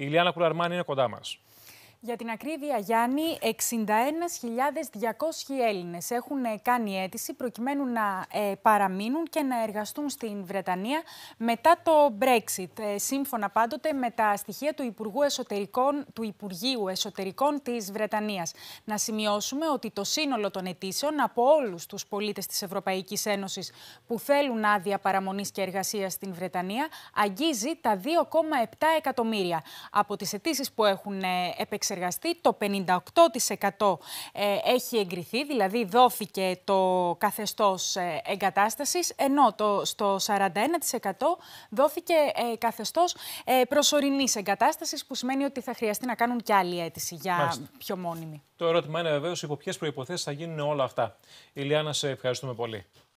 Η Γλιάνα Κουλαρμάνη είναι κοντά μας. Για την ακρίβεια, Γιάννη, 61.200 Έλληνες έχουν ε, κάνει αίτηση προκειμένου να ε, παραμείνουν και να εργαστούν στην Βρετανία μετά το Brexit. Ε, σύμφωνα πάντοτε με τα στοιχεία του, Υπουργού Εσωτερικών, του Υπουργείου Εσωτερικών της Βρετανίας. Να σημειώσουμε ότι το σύνολο των αιτήσεων από όλους τους πολίτες της Ευρωπαϊκής Ένωσης που θέλουν άδεια παραμονής και εργασίας στην Βρετανία αγγίζει τα 2,7 εκατομμύρια. Από τις αιτήσεις που έχουν επεξεργαστεί το 58% ε, έχει εγκριθεί, δηλαδή δόθηκε το καθεστώς ε, εγκατάστασης, ενώ το, στο 41% δόθηκε ε, καθεστώς προσωρινής εγκατάστασης, που σημαίνει ότι θα χρειαστεί να κάνουν και άλλη αίτηση για πιο μόνιμη. Το ερώτημα είναι βεβαίως υπό ποιες προϋποθέσεις θα γίνουν όλα αυτά. Ηλιάνα, σε ευχαριστούμε πολύ.